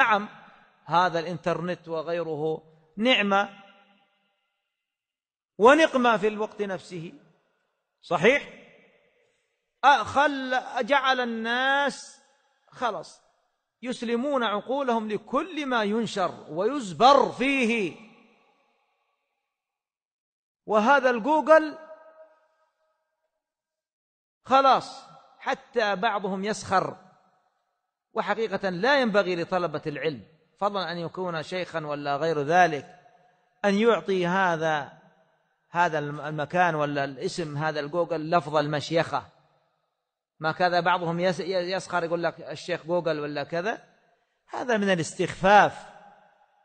نعم هذا الانترنت وغيره نعمة ونقمة في الوقت نفسه صحيح خل جعل الناس خلص يسلمون عقولهم لكل ما ينشر ويزبر فيه وهذا الجوجل خلاص حتى بعضهم يسخر وحقيقة لا ينبغي لطلبة العلم فضلا أن يكون شيخا ولا غير ذلك أن يعطي هذا هذا المكان ولا الاسم هذا الجوجل لفظ المشيخة ما كذا بعضهم يسخر يقول لك الشيخ جوجل ولا كذا هذا من الاستخفاف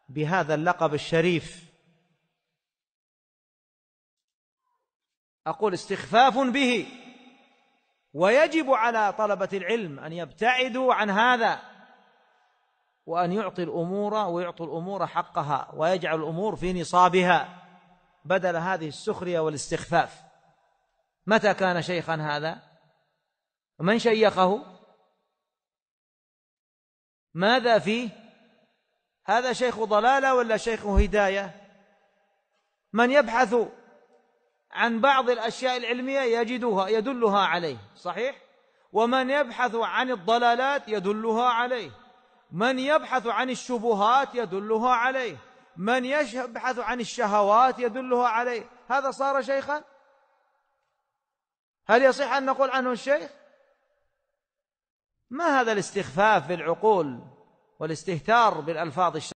بهذا اللقب الشريف أقول استخفاف به ويجب على طلبة العلم أن يبتعدوا عن هذا وأن يعطي الأمور ويعطوا الأمور حقها ويجعل الأمور في نصابها بدل هذه السخرية والاستخفاف متى كان شيخا هذا من شيخه ماذا فيه هذا شيخ ضلالة ولا شيخ هداية من يبحث عن بعض الاشياء العلميه يجدها يدلها عليه صحيح ومن يبحث عن الضلالات يدلها عليه من يبحث عن الشبهات يدلها عليه من يبحث عن الشهوات يدلها عليه هذا صار شيخا هل يصح ان نقول عنه الشيخ ما هذا الاستخفاف بالعقول والاستهتار بالالفاظ الشرعيه